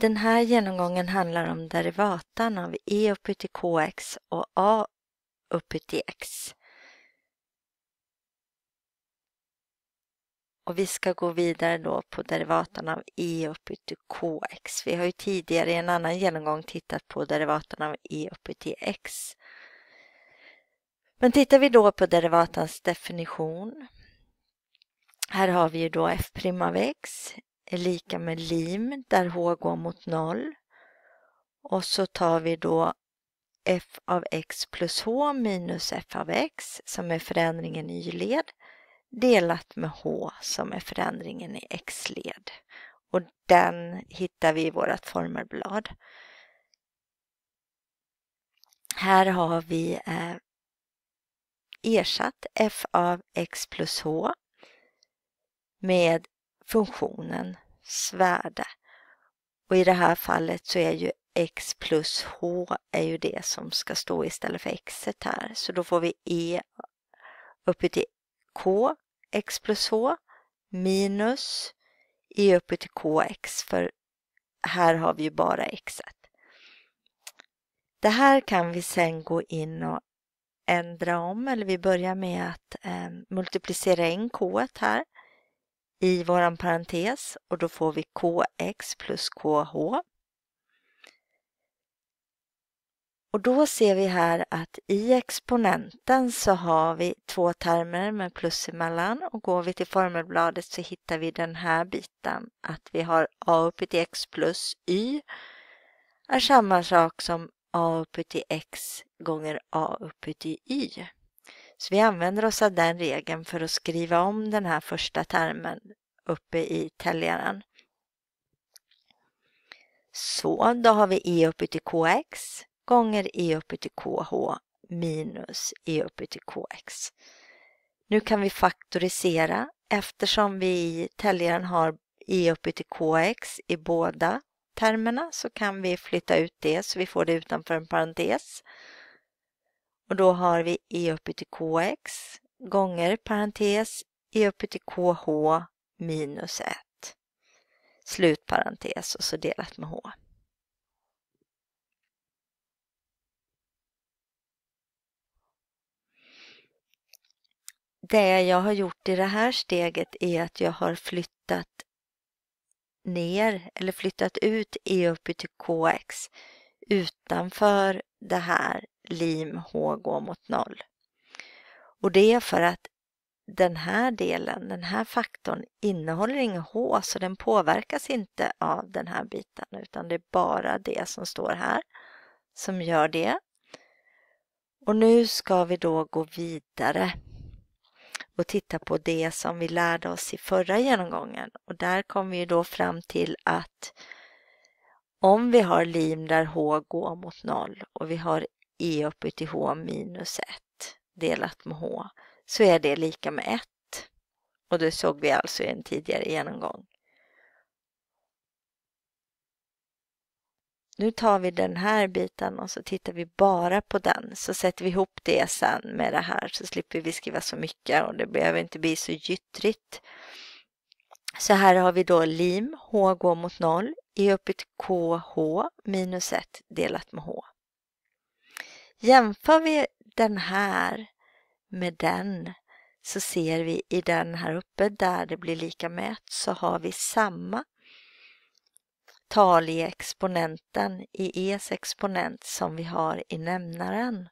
Den här genomgången handlar om derivatan av e upphöjt till kx och a upphöjt till x. Och vi ska gå vidare då på derivatan av e upphöjt till kx. Vi har ju tidigare i en annan genomgång tittat på derivatan av e upphöjt till x. Men tittar vi då på derivatans definition. Här har vi ju då f' av x är lika med lim där h går mot noll och så tar vi då f av x plus h minus f av x som är förändringen i y-led delat med h som är förändringen i x-led och den hittar vi i vårt formelblad. Här har vi eh, ersatt f av x plus h med funktionen svärde. Och i det här fallet så är ju x plus h är ju det som ska stå istället för x här. Så då får vi e uppe till k x plus h minus e uppe till kx för här har vi ju bara x. Det här kan vi sen gå in och ändra om eller vi börjar med att eh, multiplicera in k här i våran parentes och då får vi kx plus kh. Och då ser vi här att i exponenten så har vi två termer med plus emellan och går vi till formelbladet så hittar vi den här biten att vi har a upphöjt till x plus y är samma sak som a upphöjt till x gånger a upphöjt till y. Så vi använder oss av den regeln för att skriva om den här första termen uppe i täljaren. Så, då har vi e uppe till kx gånger e uppe till kh minus e uppe till kx. Nu kan vi faktorisera eftersom vi i täljaren har e uppe till kx i båda termerna så kan vi flytta ut det så vi får det utanför en parentes. Och då har vi e upphöjt till kx gånger parentes e upphöjt till kh minus 1. Slutparentes och så delat med h. Det jag har gjort i det här steget är att jag har flyttat ner eller flyttat ut e upphöjt till kx utanför det här lim H går mot noll. Och det är för att den här delen, den här faktorn innehåller inget H så den påverkas inte av den här biten utan det är bara det som står här som gör det. Och nu ska vi då gå vidare och titta på det som vi lärde oss i förra genomgången och där kom vi då fram till att om vi har lim där H går mot noll och vi har E i upphöjt till h minus 1 delat med h så är det lika med 1. Och det såg vi alltså i en tidigare genomgång. Nu tar vi den här biten och så tittar vi bara på den så sätter vi ihop det sen med det här så slipper vi skriva så mycket och det behöver inte bli så gyttrigt. Så här har vi då lim, h går mot 0, e upphöjt till kh minus 1 delat med h. Jämför vi den här med den så ser vi i den här uppe där det blir lika med 1 så har vi samma tal i exponenten, i e's exponent, som vi har i nämnaren.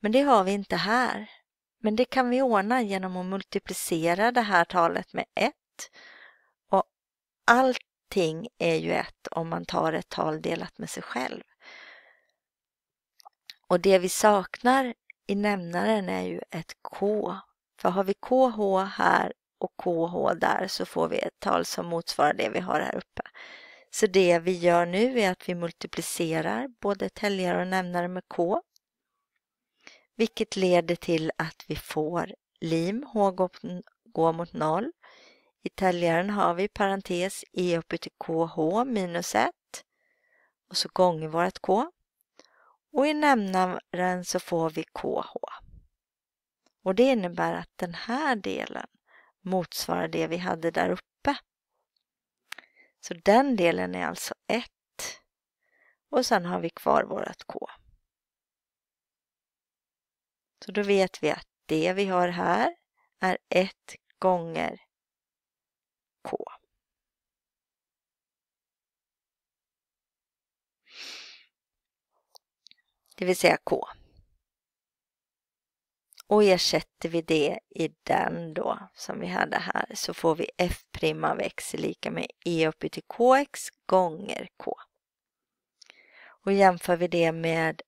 Men det har vi inte här. Men det kan vi ordna genom att multiplicera det här talet med 1 och allting är ju 1 om man tar ett tal delat med sig själv. Och det vi saknar i nämnaren är ju ett K. För har vi KH här och KH där så får vi ett tal som motsvarar det vi har här uppe. Så det vi gör nu är att vi multiplicerar både täljare och nämnare med K. Vilket leder till att vi får lim, H går mot noll. I täljaren har vi parentes E upphöjt till KH minus 1 och så gånger vårt K och i nämnaren så får vi KH. Och det innebär att den här delen motsvarar det vi hade där uppe. Så den delen är alltså 1 och sen har vi kvar vårt K. Så då vet vi att det vi har här är 1 gånger K. det vill säga K. Och ersätter vi det i den då som vi hade här så får vi f' av x är lika med e upphöjt till kx gånger k. Och jämför vi det med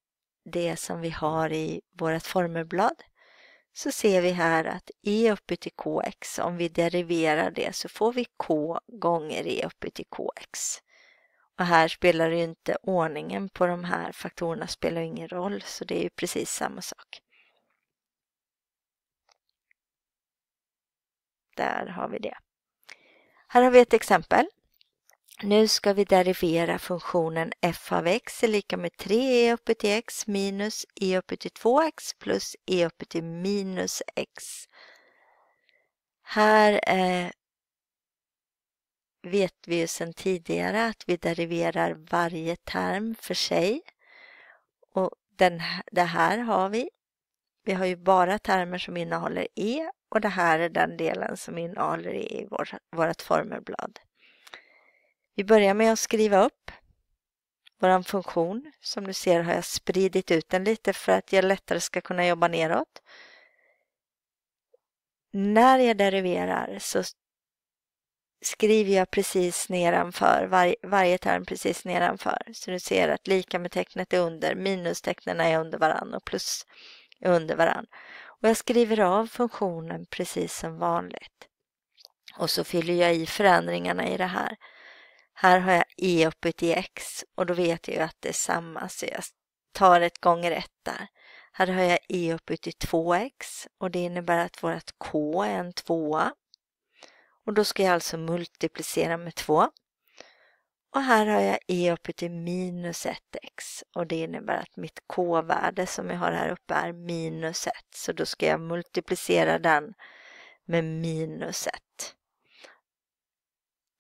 det som vi har i vårt formelblad så ser vi här att e upphöjt till kx, om vi deriverar det så får vi k gånger e upphöjt till kx. Och här spelar det ju inte ordningen på de här faktorerna spelar ingen roll, så det är ju precis samma sak. Där har vi det. Här har vi ett exempel. Nu ska vi derivera funktionen f av x är lika med 3e uppe till x minus e uppe till 2x plus e uppe till minus x. Här eh, vet vi ju sedan tidigare att vi deriverar varje term för sig. Och den, det här har vi. Vi har ju bara termer som innehåller e och det här är den delen som innehåller e i vår, vårt formelblad. Vi börjar med att skriva upp vår funktion. Som du ser har jag spridit ut den lite för att jag lättare ska kunna jobba neråt. När jag deriverar så skriver jag precis nedanför, var, varje term precis nedanför. Så du ser att lika med tecknet är under, minustecknen är under varann och plus är under varann. Och jag skriver av funktionen precis som vanligt. Och så fyller jag i förändringarna i det här. Här har jag e upphöjt i x och då vet jag ju att det är samma så jag tar ett gånger ett där. Här har jag e upphöjt i 2x och det innebär att vårt k är en tvåa. Och då ska jag alltså multiplicera med 2. Och här har jag e uppe till minus 1x och det innebär att mitt k-värde som jag har här uppe är minus 1. Så då ska jag multiplicera den med minus 1.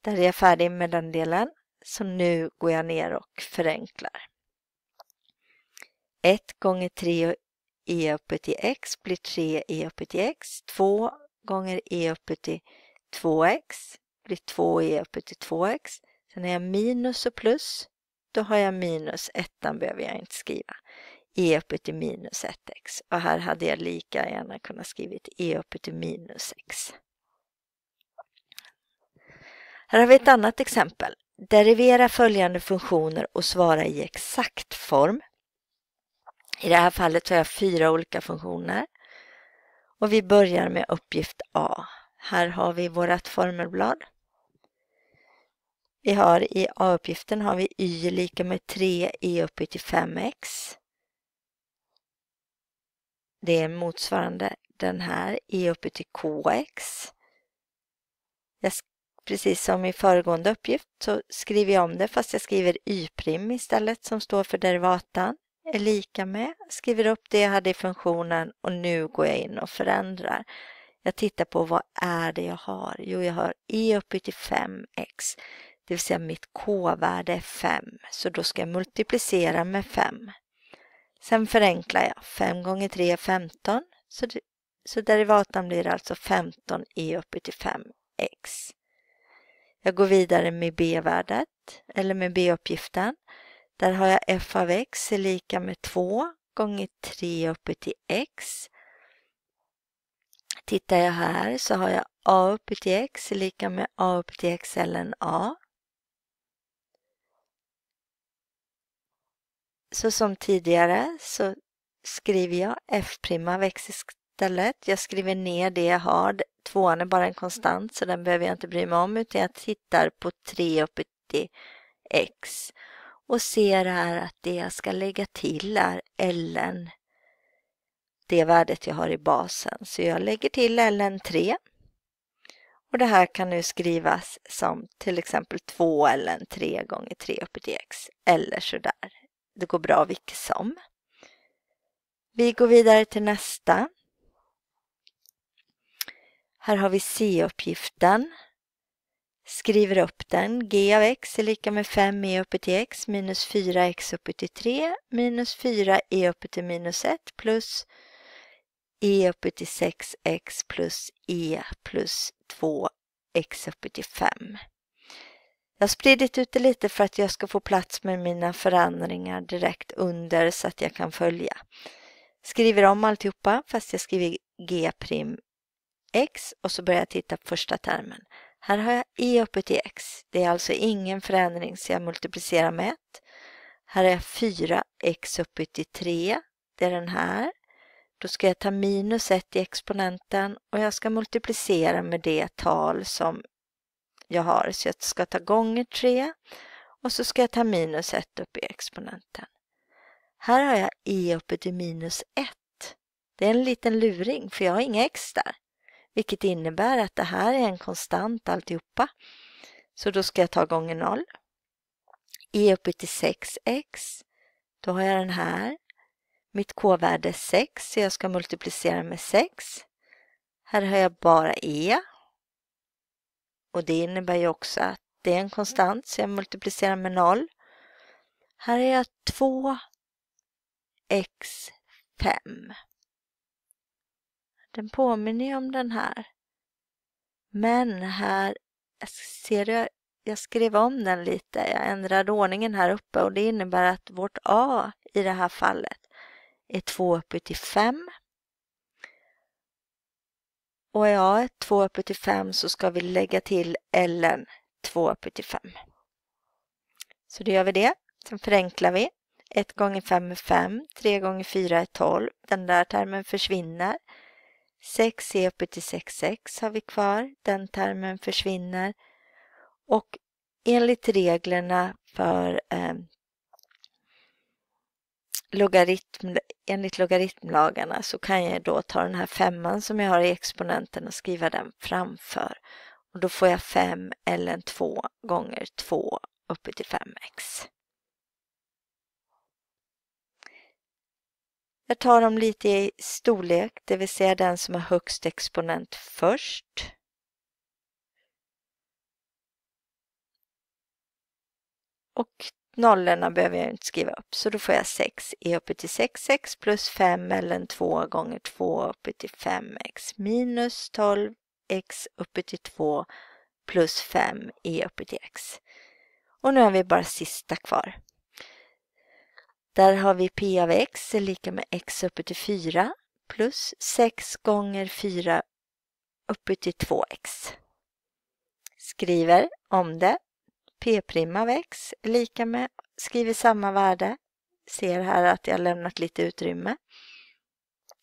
Där är jag färdig med den delen. Så nu går jag ner och förenklar. 1 gånger 3 e uppe till x blir 3 e uppe till x. 2 gånger e uppe till 2x blir 2e upphöjt till 2x. Sen har jag minus och plus. Då har jag minus, ettan behöver jag inte skriva. e upphöjt till minus 1x. Och här hade jag lika gärna kunnat skrivit e upphöjt till minus 6. Här har vi ett annat exempel. Derivera följande funktioner och svara i exakt form. I det här fallet har jag fyra olika funktioner. Och vi börjar med uppgift A. Här har vi vårt formelblad. Vi har i A-uppgiften har vi y lika med 3e upphöjt till 5x. Det är motsvarande den här e upphöjt till kx. Jag, precis som i föregående uppgift så skriver jag om det fast jag skriver y' istället som står för derivatan är lika med, skriver upp det jag hade i funktionen och nu går jag in och förändrar. Jag tittar på vad är det jag har? Jo, jag har e upphöjt till 5x, det vill säga mitt k-värde är 5, så då ska jag multiplicera med 5. Sen förenklar jag, 5 gånger 3 är 15, så, det, så derivatan blir alltså 15 e upphöjt till 5x. Jag går vidare med b-värdet, eller med b-uppgiften. Där har jag f av x är lika med 2 gånger 3 upphöjt till x Tittar jag här så har jag a upphöjt till x är lika med a upphöjt till x-cellen a. Så som tidigare så skriver jag f' av x istället. Jag skriver ner det jag har. Tvåan är bara en konstant så den behöver jag inte bry mig om utan jag tittar på 3 upphöjt till x och ser här att det jag ska lägga till är ln det värdet jag har i basen. Så jag lägger till ln3 och det här kan nu skrivas som till exempel 2 ln3 gånger 3 upp till x eller sådär. Det går bra vilket som. Vi går vidare till nästa. Här har vi C-uppgiften. Skriver upp den. G av x är lika med 5 e uppe till x minus 4 x uppe till 3 minus 4 e uppe till minus 1 plus e upphöjt till 6x plus e plus 2x upphöjt till 5. Jag har spridit ut det lite för att jag ska få plats med mina förändringar direkt under så att jag kan följa. Skriver om alltihopa fast jag skriver g prim x och så börjar jag titta på första termen. Här har jag e upphöjt till x. Det är alltså ingen förändring så jag multiplicerar med 1. Här är 4x upphöjt till 3. Det är den här. Då ska jag ta minus 1 i exponenten och jag ska multiplicera med det tal som jag har. Så jag ska ta gånger 3 och så ska jag ta minus 1 upp i exponenten. Här har jag e uppe till minus 1. Det är en liten luring för jag har inga x där. Vilket innebär att det här är en konstant alltihopa. Så då ska jag ta gånger 0. e uppe till 6x. Då har jag den här. Mitt k-värde är 6 så jag ska multiplicera med 6. Här har jag bara e. Och det innebär ju också att det är en konstant så jag multiplicerar med 0. Här har jag 2x5. Den påminner ju om den här. Men här, ser jag, jag skrev om den lite. Jag ändrade ordningen här uppe och det innebär att vårt a i det här fallet är 2 upphöjt till 5. Och är a 2 upphöjt till 5 så ska vi lägga till ln 2 upphöjt till 5. Så då gör vi det. Sen förenklar vi. 1 gånger 5 är 5, 3 gånger 4 är 12. Den där termen försvinner. 6c uppe till 6. 6 har vi kvar. Den termen försvinner. Och enligt reglerna för eh, logaritm, enligt logaritmlagarna så kan jag då ta den här femman som jag har i exponenten och skriva den framför. Och då får jag 5 eller 2 gånger 2 uppe till 5x. Jag tar dem lite i storlek, det vill säga den som har högst exponent först. Och Nollorna behöver jag inte skriva upp så då får jag 6 e uppe till 6 x plus 5 ln 2 gånger 2 uppe till 5x minus 12 x uppe till 2 plus 5 e uppe till x. Och nu har vi bara sista kvar. Där har vi p av x är lika med x uppe till 4 plus 6 gånger 4 uppe till 2x. Skriver om det P' x lika med, skriver samma värde. Ser här att jag lämnat lite utrymme.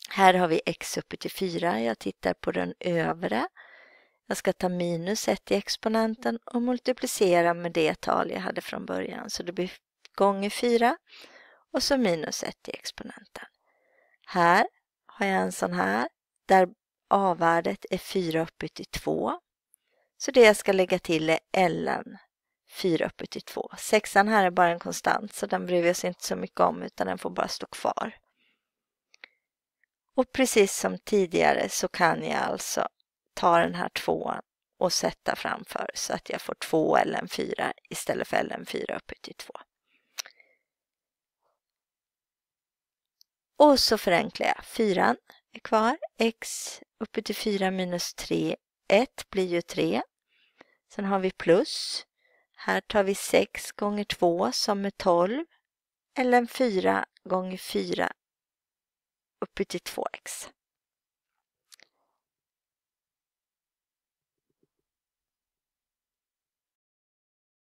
Här har vi x uppe till 4. Jag tittar på den övre. Jag ska ta minus 1 i exponenten och multiplicera med det tal jag hade från början. Så det blir gånger 4 och så minus 1 i exponenten. Här har jag en sån här där a-värdet är 4 upphöjt till 2. Så det jag ska lägga till är ln 4 uppe till 2. Sexan här är bara en konstant så den bryr vi oss inte så mycket om utan den får bara stå kvar. Och precis som tidigare så kan jag alltså ta den här tvåan och sätta framför så att jag får 2 LN4 istället för LN4 uppe till 2. Och så förenklar jag. Fyran är kvar. X uppe till 4 minus 3, 1 blir ju 3. Sen har vi plus här tar vi 6 gånger 2 som är 12 eller en 4 gånger 4 upphöjt till 2x.